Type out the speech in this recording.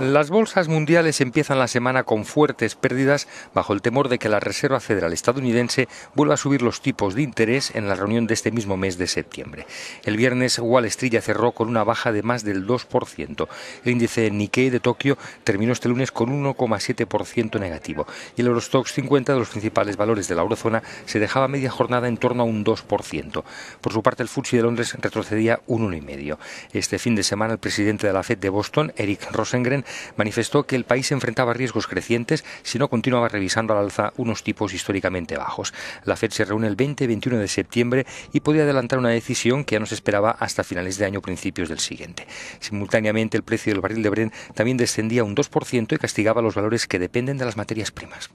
Las bolsas mundiales empiezan la semana con fuertes pérdidas bajo el temor de que la Reserva Federal estadounidense vuelva a subir los tipos de interés en la reunión de este mismo mes de septiembre. El viernes Wall Street ya cerró con una baja de más del 2%. El índice Nikkei de Tokio terminó este lunes con 1,7% negativo y el Eurostox 50 de los principales valores de la eurozona se dejaba media jornada en torno a un 2%. Por su parte el FTSE de Londres retrocedía un 1,5%. Este fin de semana el presidente de la Fed de Boston, Eric Rosengren, manifestó que el país enfrentaba riesgos crecientes si no continuaba revisando al alza unos tipos históricamente bajos. La Fed se reúne el 20 y 21 de septiembre y podía adelantar una decisión que ya no se esperaba hasta finales de año o principios del siguiente. Simultáneamente, el precio del barril de Brent también descendía un 2% y castigaba los valores que dependen de las materias primas.